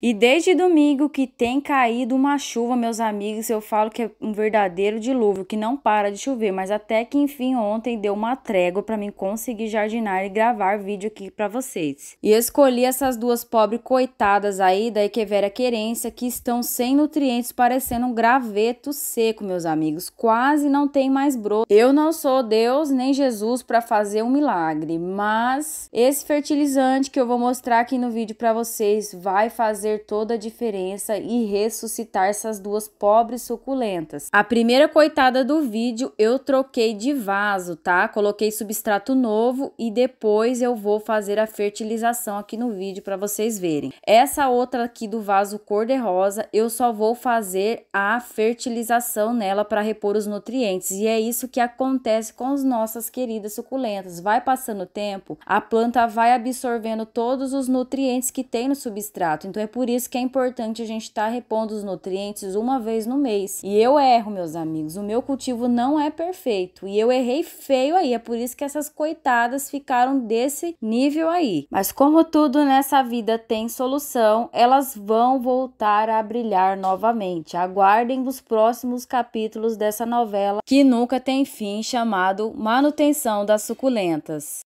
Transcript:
E desde domingo que tem caído uma chuva, meus amigos, eu falo que é um verdadeiro dilúvio, que não para de chover, mas até que enfim ontem deu uma trégua para mim conseguir jardinar e gravar vídeo aqui para vocês. E escolhi essas duas pobres coitadas aí da Equevera Querência que estão sem nutrientes, parecendo um graveto seco, meus amigos. Quase não tem mais broto. Eu não sou Deus nem Jesus para fazer um milagre, mas esse fertilizante que eu vou mostrar aqui no vídeo para vocês vai fazer fazer toda a diferença e ressuscitar essas duas pobres suculentas. A primeira coitada do vídeo eu troquei de vaso, tá? Coloquei substrato novo e depois eu vou fazer a fertilização aqui no vídeo para vocês verem. Essa outra aqui do vaso cor de rosa, eu só vou fazer a fertilização nela para repor os nutrientes. E é isso que acontece com as nossas queridas suculentas. Vai passando o tempo, a planta vai absorvendo todos os nutrientes que tem no substrato. Então é por por isso que é importante a gente estar tá repondo os nutrientes uma vez no mês. E eu erro, meus amigos. O meu cultivo não é perfeito e eu errei feio aí. É por isso que essas coitadas ficaram desse nível aí. Mas como tudo nessa vida tem solução, elas vão voltar a brilhar novamente. Aguardem os próximos capítulos dessa novela que nunca tem fim, chamado Manutenção das Suculentas.